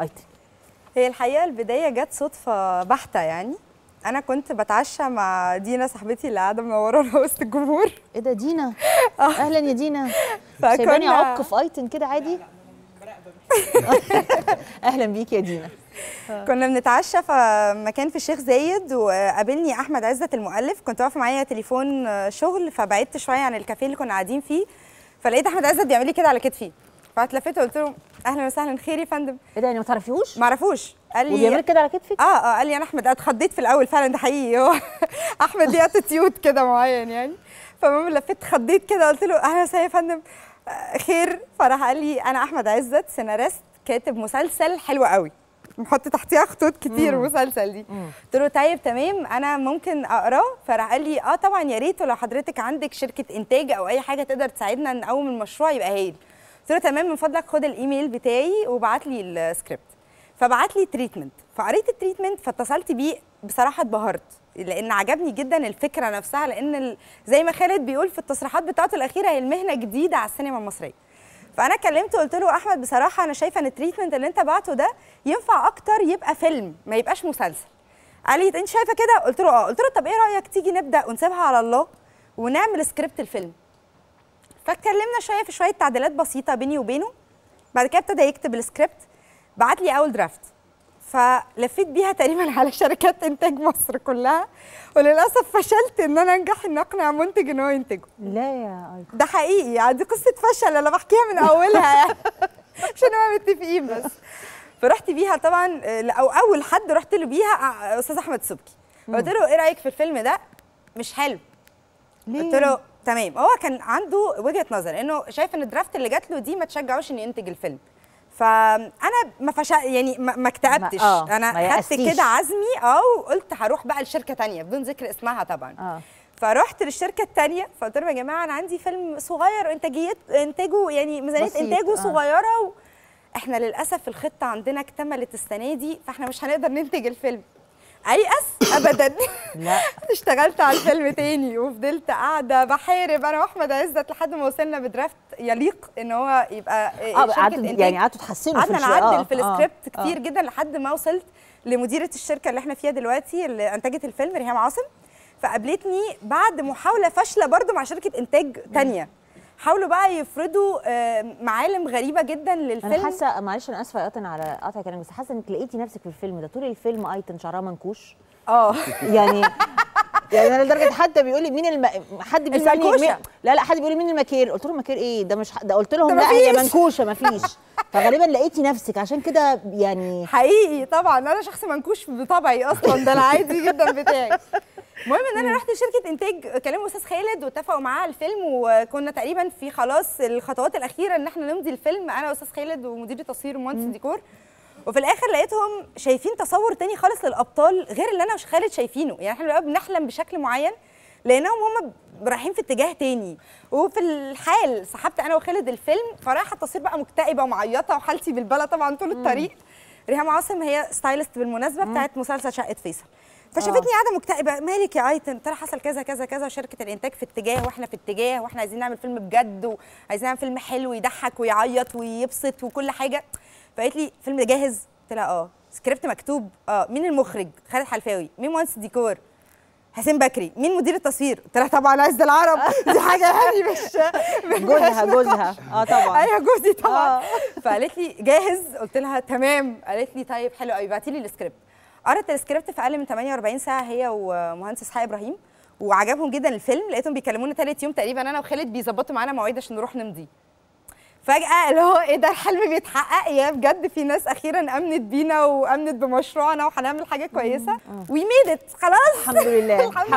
ايتن هي الحقيقه البدايه جت صدفه بحته يعني انا كنت بتعشى مع دينا صاحبتي اللي قاعده منوره وسط الجمهور ايه ده دينا آه. اهلا يا دينا سايباني عق في ايتن كده عادي اهلا بيك يا دينا آه. كنا بنتعشى في مكان في الشيخ زايد وقابلني احمد عزت المؤلف كنت واقفه معايا تليفون شغل فبعدت شويه عن الكافيه اللي كنا قاعدين فيه فلقيت احمد عزت بيعمل لي كده على كتفي فاتلفت وقلت له اهلا وسهلا خير يا فندم ايه ده يعني ما تعرفيهوش؟ ما اعرفوش قال لي وبيعمل كده على كتفك؟ اه اه قال لي انا احمد اتخضيت في الاول فعلا ده حقيقي هو احمد ليه اتيتيود كده معين يعني فالمهم لفيت خضيت كده قلت له اهلا وسهلا يا فندم آه، خير فراح قال لي انا احمد عزت سيناريست كاتب مسلسل حلو قوي محط تحتيها خطوط كتير المسلسل دي قلت له طيب تمام انا ممكن اقراه فراح قال لي اه طبعا يا ريت ولو حضرتك عندك شركه انتاج او اي حاجه تقدر تساعدنا نقوم المشروع يبقى هايل قلت له تمام من فضلك خد الايميل بتاعي وبعت لي السكريبت فبعت لي تريتمنت فقريت التريتمنت فاتصلت بيه بصراحه اتبهرت لان عجبني جدا الفكره نفسها لان زي ما خالد بيقول في التصريحات بتاعته الاخيره هي المهنه جديده على السينما المصريه فانا كلمته قلت له احمد بصراحه انا شايفه ان التريتمنت اللي انت بعته ده ينفع اكتر يبقى فيلم ما يبقاش مسلسل قال لي انت شايفه كده قلت له اه قلت له طب ايه رايك تيجي نبدا ونسيبها على الله ونعمل سكريبت الفيلم فاتكلمنا شويه في شويه تعديلات بسيطه بيني وبينه بعد كده ابتدى يكتب السكريبت بعت لي اول درافت فلفيت بيها تقريبا على شركات انتاج مصر كلها وللاسف فشلت ان انا انجح ان اقنع منتج ان هو ينتجه لا يا أيكو. ده حقيقي يعني دي قصه فشل انا بحكيها من اولها يعني عشان ما متفقين بس فرحت بيها طبعا او اول حد رحت له بيها استاذ احمد سبكي قلت له ايه رايك في الفيلم ده مش حلو ليه؟ قلت له يعني؟ تمام هو كان عنده وجهه نظر انه شايف ان الدرافت اللي جات له دي ما تشجعوش انه ينتج الفيلم فانا ما فش يعني ما اكتئبتش آه، انا خدت كده عزمي اه وقلت هروح بقى لشركه تانية بدون ذكر اسمها طبعا آه. فرحت للشركه الثانيه فقلت لهم يا جماعه انا عندي فيلم صغير انتاجيه انتاجه يعني ميزانيه انتاجه آه. صغيره و... احنا للاسف الخطه عندنا اكتملت السنه دي فاحنا مش هنقدر ننتج الفيلم ايأس ابدا لا اشتغلت على الفيلم تاني وفضلت قاعده بحارب انا واحمد عزت لحد ما وصلنا بدرافت يليق ان هو يبقى اه يعني قعدتوا تحسنوا في قعدنا نعدل آه، في آه، السكريبت آه. كتير آه. جدا لحد ما وصلت لمديره الشركه اللي احنا فيها دلوقتي اللي انتجت الفيلم ريهام عاصم فقابلتني بعد محاوله فاشله برضو مع شركه انتاج تانية حاولوا بقى يفرضوا آه، معالم غريبه جدا للفيلم انا حاسه معلش انا اسفه قطن على قطع كلامك بس حاسه انك لقيتي نفسك في الفيلم ده طول الفيلم ايتن شعرها منكوش اه يعني يعني انا لدرجه حتى بيقول لي مين الم... حد بيقول لي لا لا حد بيقول لي مين المكير قلت لهم مكير ايه ده مش ده قلت لهم لا هي منكوشه ما فيش فغالبا لقيتي نفسك عشان كده يعني حقيقي طبعا انا شخص منكوش بطبعي اصلا ده العادي جدا بتاعي المهم ان انا رحت شركه انتاج كلام استاذ خالد واتفقوا معاه على الفيلم وكنا تقريبا في خلاص الخطوات الاخيره ان احنا نمضي الفيلم انا واستاذ خالد ومدير التصوير ومهندس الديكور وفي الاخر لقيتهم شايفين تصور تاني خالص للابطال غير اللي انا وخالد شايفينه يعني احنا بنحلم بشكل معين لقيناهم هم رايحين في اتجاه تاني وفي الحال سحبت انا وخالد الفيلم فرايحه التصوير بقى مكتئبه ومعيطه وحالتي بالبلا طبعا طول الطريق ريهام عاصم هي ستايلست بالمناسبه بتاعت مسلسل شقه فيصل فشافتني اه. قاعده مكتئبه مالك يا ايتن ترى حصل كذا كذا كذا وشركه الانتاج في اتجاه واحنا في اتجاه واحنا عايزين نعمل فيلم بجد وعايزين نعمل فيلم حلو يضحك ويعيط ويبسط وكل حاجه فقالت لي فيلم جاهز قلت لها اه سكريبت مكتوب اه مين المخرج خالد حلفاوي مين مهندس ديكور حسين بكري مين مدير التصوير قلت لها طبعا عايز العرب دي حاجه يعني مش جوزها جوزها اه طبعا ايوه جوزي طبعا آه. فقالت لي جاهز قلت لها تمام قالت لي طيب حلو قوي بعتي لي السكريبت قرات السكريبت في اقل من 48 ساعه هي ومهندس اسحاق ابراهيم وعجبهم جدا الفيلم لقيتهم بيكلمونا ثالث يوم تقريبا انا وخالد بيظبطوا معانا مواعيد عشان نروح نمضي فجاه اللي هو ايه ده الحلم بيتحقق يا بجد في ناس اخيرا امنت بينا وامنت بمشروعنا وهنعمل حاجه كويسه وي ميد خلاص الحمد لله الحمد